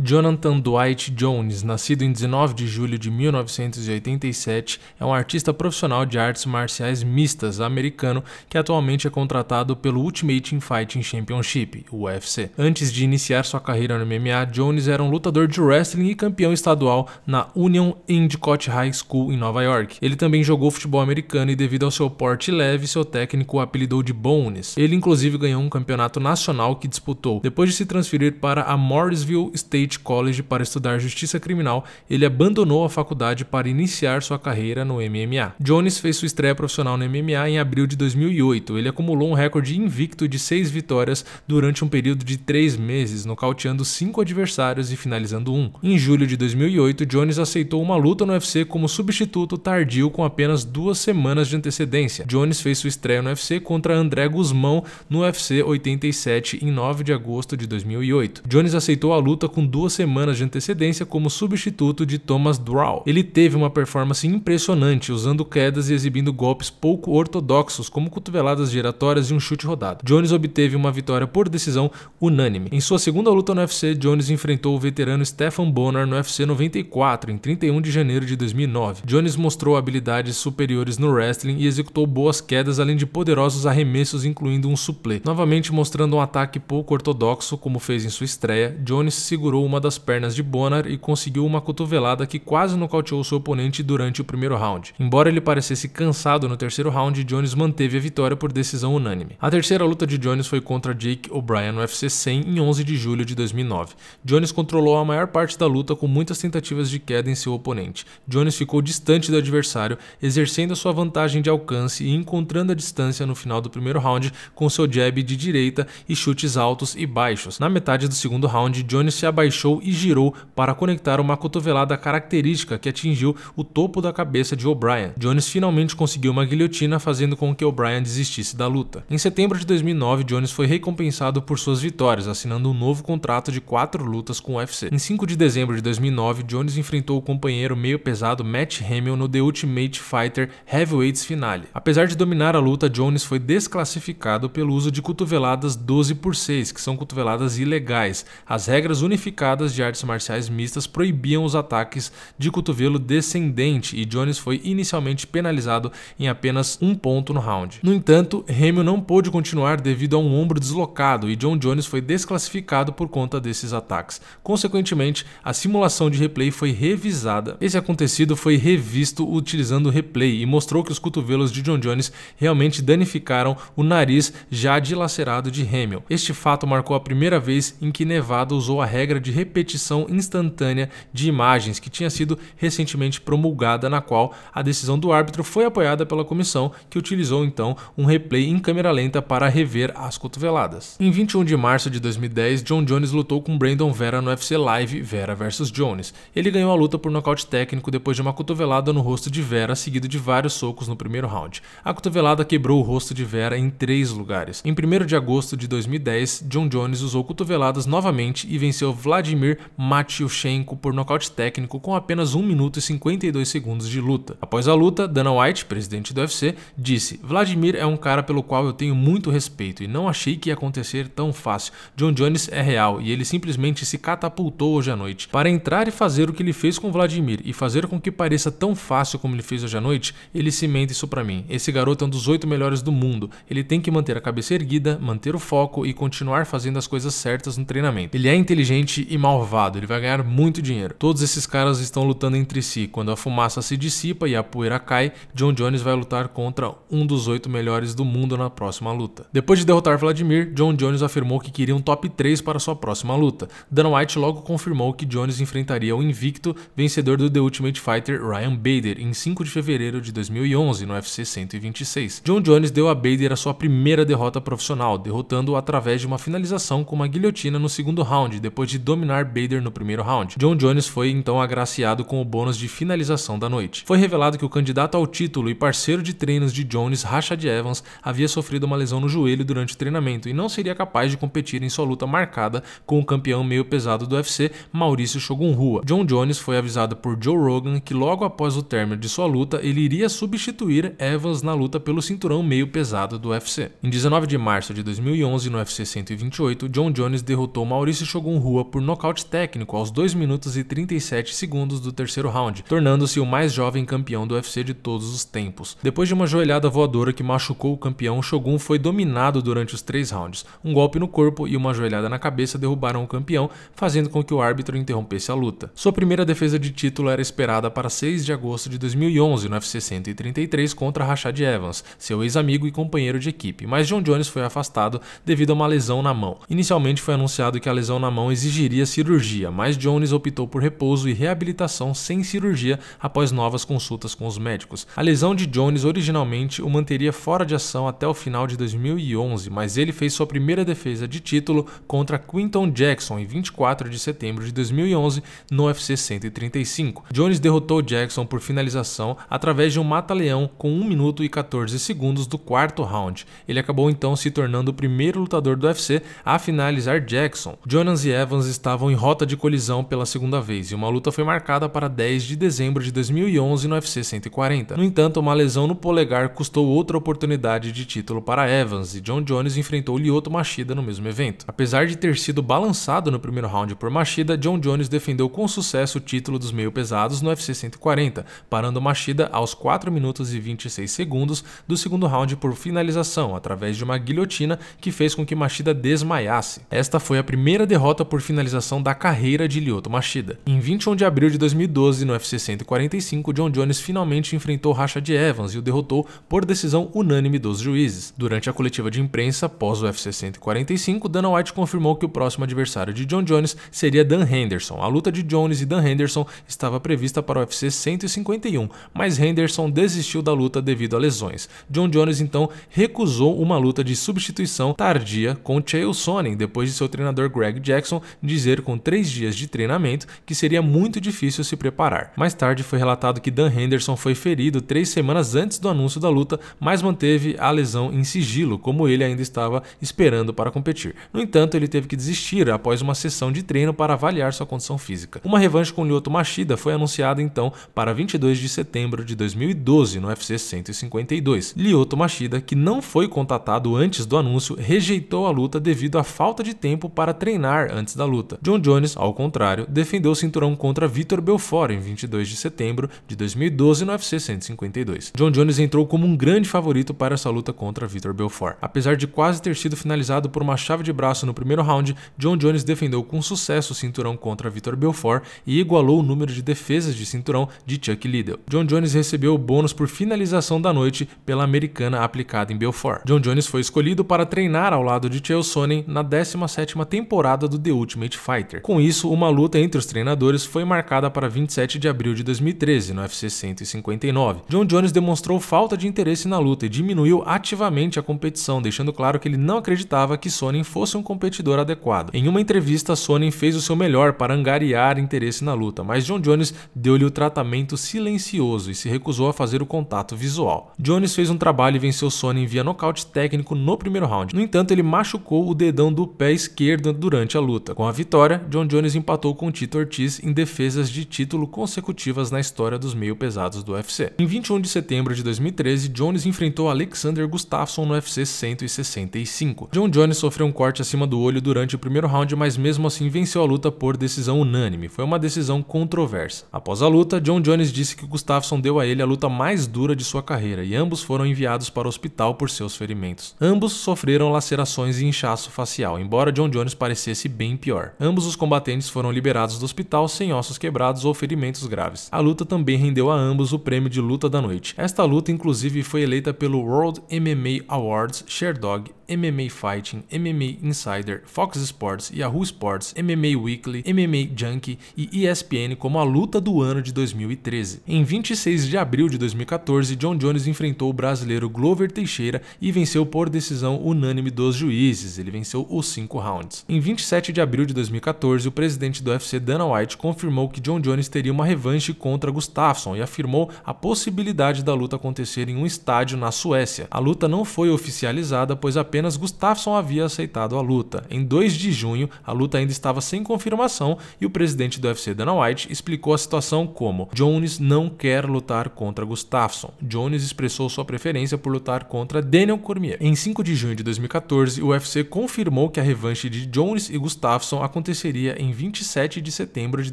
Jonathan Dwight Jones, nascido em 19 de julho de 1987, é um artista profissional de artes marciais mistas americano que atualmente é contratado pelo Ultimate Fighting Championship, UFC. Antes de iniciar sua carreira no MMA, Jones era um lutador de wrestling e campeão estadual na Union Endicott High School em Nova York. Ele também jogou futebol americano e devido ao seu porte leve, seu técnico o apelidou de Bones. Ele inclusive ganhou um campeonato nacional que disputou, depois de se transferir para a Morrisville State State College para estudar justiça criminal, ele abandonou a faculdade para iniciar sua carreira no MMA. Jones fez sua estreia profissional no MMA em abril de 2008. Ele acumulou um recorde invicto de seis vitórias durante um período de três meses, nocauteando cinco adversários e finalizando um. Em julho de 2008, Jones aceitou uma luta no UFC como substituto tardio com apenas duas semanas de antecedência. Jones fez sua estreia no UFC contra André Guzmão no UFC 87 em 9 de agosto de 2008. Jones aceitou a luta com duas duas semanas de antecedência como substituto de Thomas Draw. Ele teve uma performance impressionante, usando quedas e exibindo golpes pouco ortodoxos, como cotoveladas giratórias e um chute rodado. Jones obteve uma vitória por decisão unânime. Em sua segunda luta no UFC, Jones enfrentou o veterano Stefan Bonner no UFC 94, em 31 de janeiro de 2009. Jones mostrou habilidades superiores no wrestling e executou boas quedas, além de poderosos arremessos, incluindo um suplê. Novamente mostrando um ataque pouco ortodoxo, como fez em sua estreia, Jones segurou uma das pernas de Bonar e conseguiu uma cotovelada que quase nocauteou seu oponente durante o primeiro round. Embora ele parecesse cansado no terceiro round, Jones manteve a vitória por decisão unânime. A terceira luta de Jones foi contra Jake O'Brien no UFC 100 em 11 de julho de 2009. Jones controlou a maior parte da luta com muitas tentativas de queda em seu oponente. Jones ficou distante do adversário, exercendo sua vantagem de alcance e encontrando a distância no final do primeiro round com seu jab de direita e chutes altos e baixos. Na metade do segundo round, Jones se abaixou agachou e girou para conectar uma cotovelada característica que atingiu o topo da cabeça de O'Brien. Jones finalmente conseguiu uma guilhotina, fazendo com que O'Brien desistisse da luta. Em setembro de 2009, Jones foi recompensado por suas vitórias, assinando um novo contrato de quatro lutas com o UFC. Em 5 de dezembro de 2009, Jones enfrentou o companheiro meio pesado Matt Hamill no The Ultimate Fighter Heavyweights Finale. Apesar de dominar a luta, Jones foi desclassificado pelo uso de cotoveladas 12 por 6, que são cotoveladas ilegais. As regras unificadas bancadas de artes marciais mistas proibiam os ataques de cotovelo descendente e Jones foi inicialmente penalizado em apenas um ponto no round. No entanto, Hamilton não pôde continuar devido a um ombro deslocado e John Jones foi desclassificado por conta desses ataques. Consequentemente, a simulação de replay foi revisada. Esse acontecido foi revisto utilizando o replay e mostrou que os cotovelos de John Jones realmente danificaram o nariz já dilacerado de Hamilton. Este fato marcou a primeira vez em que Nevada usou a regra de repetição instantânea de imagens que tinha sido recentemente promulgada, na qual a decisão do árbitro foi apoiada pela comissão, que utilizou então um replay em câmera lenta para rever as cotoveladas. Em 21 de março de 2010, John Jones lutou com Brandon Vera no UFC Live Vera vs Jones. Ele ganhou a luta por nocaute técnico depois de uma cotovelada no rosto de Vera, seguido de vários socos no primeiro round. A cotovelada quebrou o rosto de Vera em três lugares. Em 1 de agosto de 2010, John Jones usou cotoveladas novamente e venceu Vladimir Vladimir Matyushenko por nocaute técnico com apenas 1 minuto e 52 segundos de luta. Após a luta, Dana White, presidente do UFC, disse: Vladimir é um cara pelo qual eu tenho muito respeito e não achei que ia acontecer tão fácil. John Jones é real e ele simplesmente se catapultou hoje à noite. Para entrar e fazer o que ele fez com Vladimir e fazer com que pareça tão fácil como ele fez hoje à noite, ele cimenta isso para mim. Esse garoto é um dos oito melhores do mundo. Ele tem que manter a cabeça erguida, manter o foco e continuar fazendo as coisas certas no treinamento. Ele é inteligente e malvado, ele vai ganhar muito dinheiro. Todos esses caras estão lutando entre si. Quando a fumaça se dissipa e a poeira cai, John Jones vai lutar contra um dos oito melhores do mundo na próxima luta. Depois de derrotar Vladimir, John Jones afirmou que queria um top 3 para sua próxima luta. Dan White logo confirmou que Jones enfrentaria o invicto vencedor do The Ultimate Fighter Ryan Bader em 5 de fevereiro de 2011 no UFC 126. John Jones deu a Bader a sua primeira derrota profissional, derrotando-o através de uma finalização com uma guilhotina no segundo round, depois de dominar dominar Bader no primeiro round. John Jones foi então agraciado com o bônus de finalização da noite. Foi revelado que o candidato ao título e parceiro de treinos de Jones, Rashad Evans, havia sofrido uma lesão no joelho durante o treinamento e não seria capaz de competir em sua luta marcada com o campeão meio pesado do UFC, Maurício Shogun Rua. John Jones foi avisado por Joe Rogan que logo após o término de sua luta, ele iria substituir Evans na luta pelo cinturão meio pesado do UFC. Em 19 de março de 2011, no UFC 128, John Jones derrotou Maurício Shogun Rua por nocaute técnico aos 2 minutos e 37 segundos do terceiro round, tornando-se o mais jovem campeão do UFC de todos os tempos. Depois de uma joelhada voadora que machucou o campeão, Shogun foi dominado durante os três rounds. Um golpe no corpo e uma joelhada na cabeça derrubaram o campeão, fazendo com que o árbitro interrompesse a luta. Sua primeira defesa de título era esperada para 6 de agosto de 2011 no UFC 133 contra Rashad Evans, seu ex-amigo e companheiro de equipe, mas John Jones foi afastado devido a uma lesão na mão. Inicialmente foi anunciado que a lesão na mão exigiria seria cirurgia, mas Jones optou por repouso e reabilitação sem cirurgia após novas consultas com os médicos. A lesão de Jones originalmente o manteria fora de ação até o final de 2011, mas ele fez sua primeira defesa de título contra Quinton Jackson em 24 de setembro de 2011 no UFC 135. Jones derrotou Jackson por finalização através de um mata-leão com 1 minuto e 14 segundos do quarto round. Ele acabou então se tornando o primeiro lutador do UFC a finalizar Jackson. Jonas e Evans estão estavam em rota de colisão pela segunda vez e uma luta foi marcada para 10 de dezembro de 2011 no UFC 140. No entanto, uma lesão no polegar custou outra oportunidade de título para Evans e John Jones enfrentou Lyoto Machida no mesmo evento. Apesar de ter sido balançado no primeiro round por Machida, John Jones defendeu com sucesso o título dos meio pesados no UFC 140, parando Machida aos 4 minutos e 26 segundos do segundo round por finalização através de uma guilhotina que fez com que Machida desmaiasse. Esta foi a primeira derrota por finalização finalização da carreira de Lyoto Machida. Em 21 de abril de 2012, no UFC 145, John Jones finalmente enfrentou Rashad Evans e o derrotou por decisão unânime dos juízes. Durante a coletiva de imprensa pós o UFC 145, Dana White confirmou que o próximo adversário de John Jones seria Dan Henderson. A luta de Jones e Dan Henderson estava prevista para o UFC 151, mas Henderson desistiu da luta devido a lesões. John Jones então recusou uma luta de substituição tardia com Chael Sonnen depois de seu treinador Greg Jackson dizer dizer com três dias de treinamento que seria muito difícil se preparar. Mais tarde foi relatado que Dan Henderson foi ferido três semanas antes do anúncio da luta, mas manteve a lesão em sigilo, como ele ainda estava esperando para competir. No entanto, ele teve que desistir após uma sessão de treino para avaliar sua condição física. Uma revanche com Lyoto Machida foi anunciada então para 22 de setembro de 2012 no UFC 152. Lyoto Machida, que não foi contatado antes do anúncio, rejeitou a luta devido à falta de tempo para treinar antes da luta. John Jones, ao contrário, defendeu o cinturão contra Vitor Belfort em 22 de setembro de 2012 no UFC 152. John Jones entrou como um grande favorito para essa luta contra Vitor Belfort. Apesar de quase ter sido finalizado por uma chave de braço no primeiro round, John Jones defendeu com sucesso o cinturão contra Vitor Belfort e igualou o número de defesas de cinturão de Chuck Liddell. John Jones recebeu o bônus por finalização da noite pela americana aplicada em Belfort. John Jones foi escolhido para treinar ao lado de Chael Sonnen na 17ª temporada do The Ultimate Fighter. Com isso, uma luta entre os treinadores foi marcada para 27 de abril de 2013, no UFC 159. John Jones demonstrou falta de interesse na luta e diminuiu ativamente a competição, deixando claro que ele não acreditava que Sonnen fosse um competidor adequado. Em uma entrevista, Sonnen fez o seu melhor para angariar interesse na luta, mas John Jones deu-lhe o tratamento silencioso e se recusou a fazer o contato visual. Jones fez um trabalho e venceu Sonnen via nocaute técnico no primeiro round. No entanto, ele machucou o dedão do pé esquerdo durante a luta. Com a vitória, vitória, John Jones empatou com Tito Ortiz em defesas de título consecutivas na história dos meio pesados do UFC. Em 21 de setembro de 2013, Jones enfrentou Alexander Gustafsson no UFC 165. John Jones sofreu um corte acima do olho durante o primeiro round, mas mesmo assim venceu a luta por decisão unânime. Foi uma decisão controversa. Após a luta, John Jones disse que Gustafsson deu a ele a luta mais dura de sua carreira e ambos foram enviados para o hospital por seus ferimentos. Ambos sofreram lacerações e inchaço facial, embora John Jones parecesse bem pior. Ambos os combatentes foram liberados do hospital sem ossos quebrados ou ferimentos graves. A luta também rendeu a ambos o prêmio de luta da noite. Esta luta, inclusive, foi eleita pelo World MMA Awards Sherdog MMA Fighting, MMA Insider, Fox Sports, Yahoo Sports, MMA Weekly, MMA Junkie e ESPN como a luta do ano de 2013. Em 26 de abril de 2014, John Jones enfrentou o brasileiro Glover Teixeira e venceu por decisão unânime dos juízes. Ele venceu os cinco rounds. Em 27 de abril de 2014, o presidente do UFC, Dana White, confirmou que John Jones teria uma revanche contra Gustafsson e afirmou a possibilidade da luta acontecer em um estádio na Suécia. A luta não foi oficializada, pois apenas apenas Gustafsson havia aceitado a luta. Em 2 de junho, a luta ainda estava sem confirmação e o presidente do UFC, Dana White, explicou a situação como Jones não quer lutar contra Gustafsson. Jones expressou sua preferência por lutar contra Daniel Cormier. Em 5 de junho de 2014, o UFC confirmou que a revanche de Jones e Gustafsson aconteceria em 27 de setembro de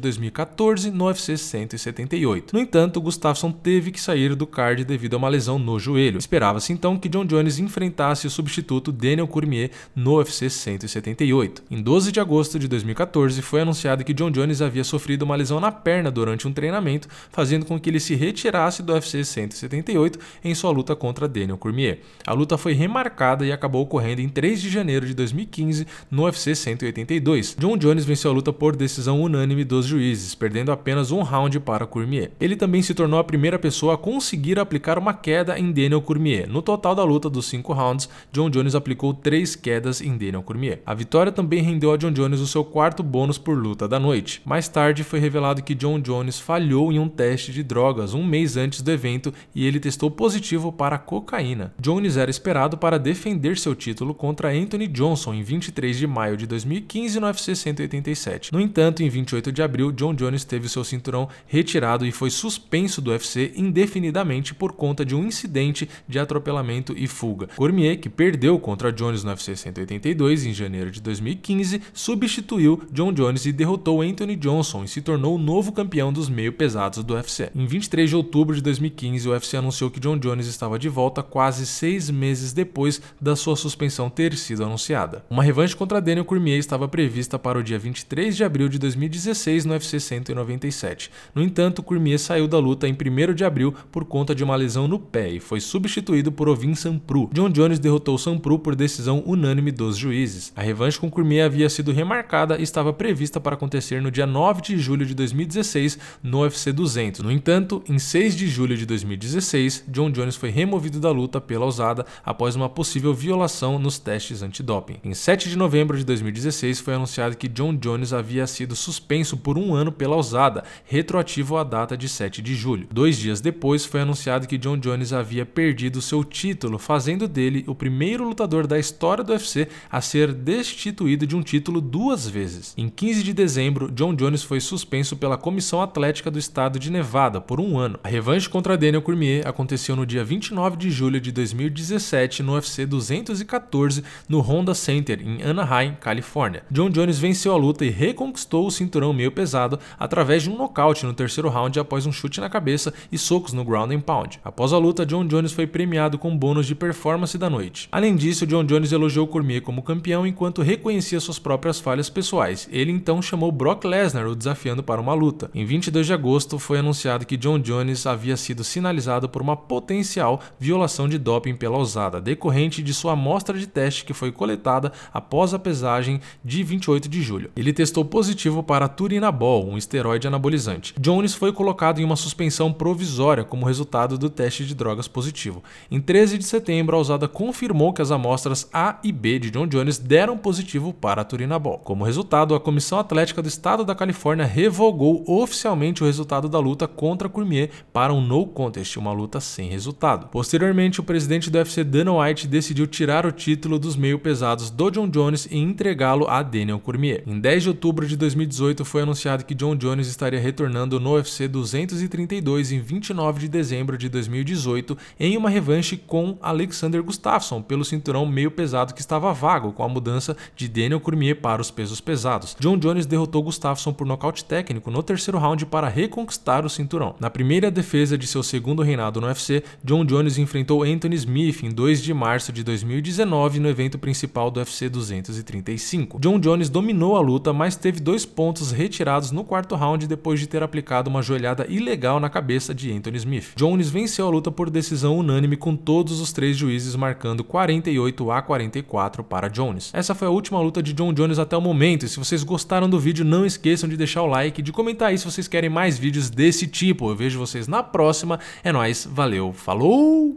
2014 no UFC 178. No entanto, Gustafsson teve que sair do card devido a uma lesão no joelho. Esperava-se então que John Jones enfrentasse o substituto Daniel Cormier no UFC 178. Em 12 de agosto de 2014, foi anunciado que John Jones havia sofrido uma lesão na perna durante um treinamento, fazendo com que ele se retirasse do UFC 178 em sua luta contra Daniel Cormier. A luta foi remarcada e acabou ocorrendo em 3 de janeiro de 2015 no UFC 182. John Jones venceu a luta por decisão unânime dos juízes, perdendo apenas um round para Cormier. Ele também se tornou a primeira pessoa a conseguir aplicar uma queda em Daniel Cormier. No total da luta dos cinco rounds, John Jones aplicou três quedas em Daniel Cormier. A vitória também rendeu a John Jones o seu quarto bônus por luta da noite. Mais tarde foi revelado que John Jones falhou em um teste de drogas um mês antes do evento e ele testou positivo para cocaína. Jones era esperado para defender seu título contra Anthony Johnson em 23 de maio de 2015 no UFC 187. No entanto, em 28 de abril, John Jones teve seu cinturão retirado e foi suspenso do UFC indefinidamente por conta de um incidente de atropelamento e fuga. Cormier, que perdeu contra contra Jones no UFC 182 em janeiro de 2015, substituiu John Jones e derrotou Anthony Johnson e se tornou o novo campeão dos meio pesados do UFC. Em 23 de outubro de 2015, o UFC anunciou que John Jones estava de volta quase seis meses depois da sua suspensão ter sido anunciada. Uma revanche contra Daniel Cormier estava prevista para o dia 23 de abril de 2016 no UFC 197. No entanto, Cormier saiu da luta em 1 de abril por conta de uma lesão no pé e foi substituído por Ovin Sampru. John Jones derrotou Sampru Bauru por decisão unânime dos juízes. A revanche com Cormier havia sido remarcada e estava prevista para acontecer no dia 9 de julho de 2016 no UFC 200. No entanto, em 6 de julho de 2016, John Jones foi removido da luta pela ousada após uma possível violação nos testes antidoping. Em 7 de novembro de 2016, foi anunciado que John Jones havia sido suspenso por um ano pela ousada, retroativo à data de 7 de julho. Dois dias depois, foi anunciado que John Jones havia perdido seu título, fazendo dele o primeiro lutador lutador da história do UFC a ser destituído de um título duas vezes. Em 15 de dezembro, John Jones foi suspenso pela Comissão Atlética do Estado de Nevada por um ano. A revanche contra Daniel Cormier aconteceu no dia 29 de julho de 2017 no UFC 214 no Honda Center em Anaheim, Califórnia. John Jones venceu a luta e reconquistou o cinturão meio pesado através de um nocaute no terceiro round após um chute na cabeça e socos no ground and pound. Após a luta, John Jones foi premiado com bônus de performance da noite. Além disso, disso, John Jones elogiou Cormier como campeão enquanto reconhecia suas próprias falhas pessoais. Ele então chamou Brock Lesnar, o desafiando para uma luta. Em 22 de agosto, foi anunciado que John Jones havia sido sinalizado por uma potencial violação de doping pela usada, decorrente de sua amostra de teste que foi coletada após a pesagem de 28 de julho. Ele testou positivo para turinabol, um esteroide anabolizante. Jones foi colocado em uma suspensão provisória como resultado do teste de drogas positivo. Em 13 de setembro, a usada confirmou que as amostras amostras A e B de John Jones deram positivo para a Turinabol. Como resultado, a Comissão Atlética do Estado da Califórnia revogou oficialmente o resultado da luta contra Cormier para um no contest, uma luta sem resultado. Posteriormente, o presidente do UFC Dana White decidiu tirar o título dos meio pesados do John Jones e entregá-lo a Daniel Cormier. Em 10 de outubro de 2018 foi anunciado que John Jones estaria retornando no UFC 232 em 29 de dezembro de 2018 em uma revanche com Alexander Gustafsson pelo cinturão cinturão meio pesado que estava vago com a mudança de Daniel Cormier para os pesos pesados. John Jones derrotou Gustafsson por nocaute técnico no terceiro round para reconquistar o cinturão. Na primeira defesa de seu segundo reinado no UFC, John Jones enfrentou Anthony Smith em 2 de março de 2019 no evento principal do UFC 235. John Jones dominou a luta, mas teve dois pontos retirados no quarto round depois de ter aplicado uma joelhada ilegal na cabeça de Anthony Smith. Jones venceu a luta por decisão unânime com todos os três juízes marcando 48 38 a 44 para Jones. Essa foi a última luta de John Jones até o momento, e se vocês gostaram do vídeo, não esqueçam de deixar o like e de comentar aí se vocês querem mais vídeos desse tipo. Eu vejo vocês na próxima, é nóis, valeu, falou!